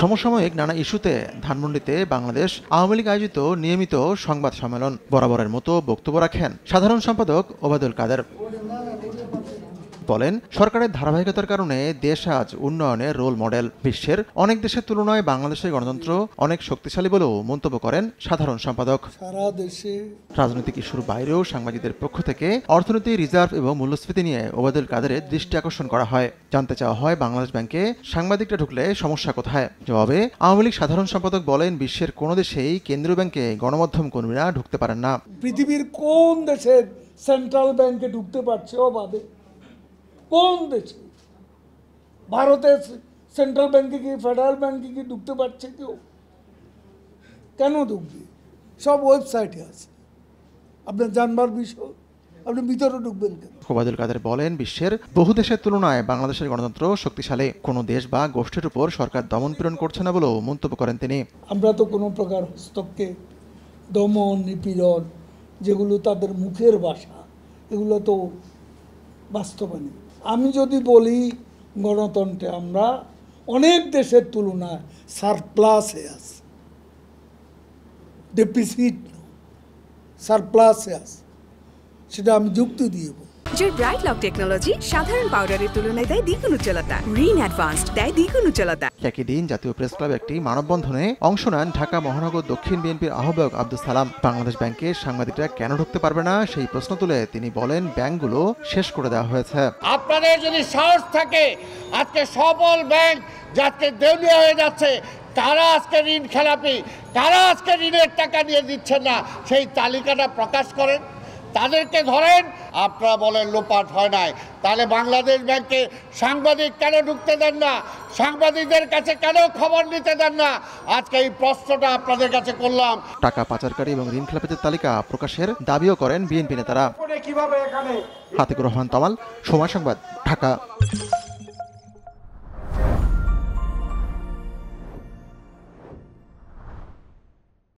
সমসাময়িক নানা ইস্যুতে ধানমন্ডিতে বাংলাদেশ আওয়ামী লীগ আয়োজিত নিয়মিত সংবাদ সম্মেলন বরাবরের মতো বক্তব্য রাখেন সাধারণ সম্পাদক ওবায়দুল কাদের বলেন সরকারের ধারাবাহিকতার কারণে দেশ আজ উন্নয়নের রোল মডেল বিশ্বের অনেক দেশের তুলনায় বাংলাদেশের গণতন্ত্র অনেক শক্তিশালী বলেও মন্তব্য করেন সাধারণ সম্পাদক রাজনৈতিক ইস্যুর বাইরেও সাংবাদিকদের পক্ষ থেকে অর্থনীতি রিজার্ভ এবং মূল্যস্ফীতি নিয়ে ওবায়দুল কাদেরের দৃষ্টি আকর্ষণ করা হয় জানতে চাওয়া হয় বাংলাদেশ ব্যাংকে সাংবাদিকরা ঢুকলে সমস্যা কোথায় জবাবে আওয়ামী লীগ সাধারণ সম্পাদক বলেন বিশ্বের কোনো দেশেই কেন্দ্রীয় ব্যাংকে গণমাধ্যম কর্মীরা ঢুকতে পারেন না পৃথিবীর কোন দেশের সেন্ট্রাল ব্যাংকে ঢুকতে পারছে ও বাদে কোন দেশে ভারতের সেন্ট্রাল ব্যাংকে কি ফেডারেল ব্যাংকে কি ঢুকতে পারছে কেউ কেন ঢুকবে সব ওয়েবসাইটে আছে আপনার জানবার বিষয় আপনি ভিতরে ঢুকবেন কেন ওবায়দুল কাদের বলেন বিশ্বের বহু দেশের তুলনায় বাংলাদেশের গণতন্ত্র শক্তিশালী কোনো দেশ বা গোষ্ঠীর উপর সরকার দমন পীড়ন করছে না বলেও মন্তব্য করেন তিনি আমরা তো কোনো প্রকার হস্তক্ষেপ দমন নিপীড়ন যেগুলো তাদের মুখের ভাষা এগুলো তো বাস্তবায়নী আমি যদি বলি গণতন্ত্রে আমরা অনেক দেশের তুলনায় সারপ্লাসে আছে ডেপিসিট সারপ্লাসে আছে সেটা আমি যুক্তি দিয়ে বলি জোর ব্রাইট লক টেকনোলজি সাধারণ পাউডারের তুলনায় দেয় দ্বিগুণ উজ্জ্বলতা রিন অ্যাডভান্স দেয় দ্বিগুণ উজ্জ্বলতা একই দিন জাতীয় প্রেস ক্লাব একটি মানববন্ধনে অংশ নেন ঢাকা মহানগর দক্ষিণ বিএনপির আহ্বায়ক আব্দুল সালাম বাংলাদেশ ব্যাংকে সাংবাদিকরা কেন ঢুকতে পারবে না সেই প্রশ্ন তুলে তিনি বলেন ব্যাংকগুলো শেষ করে দেওয়া হয়েছে আপনাদের যদি সাহস থাকে আজকে সবল ব্যাংক যাতে দেউলিয়া হয়ে যাচ্ছে তারা আজকে ঋণ খেলাপি তারা আজকে ঋণের টাকা নিয়ে দিচ্ছেন না সেই তালিকাটা প্রকাশ করেন তাদেরকে ধরেন আপনারা বলেন লোপাট হয় নাই তাহলে বাংলাদেশ ব্যাংকে সাংবাদিক কেন ঢুকতে দেন না সাংবাদিকদের কাছে কেন খবর নিতে দেন না আজকে এই প্রশ্নটা আপনাদের কাছে করলাম টাকা পাচারকারী এবং ঋণ খেলাপিদের তালিকা প্রকাশের দাবিও করেন বিএনপি নেতারা কিভাবে এখানে হাতিকুর রহমান তামাল সময় সংবাদ ঢাকা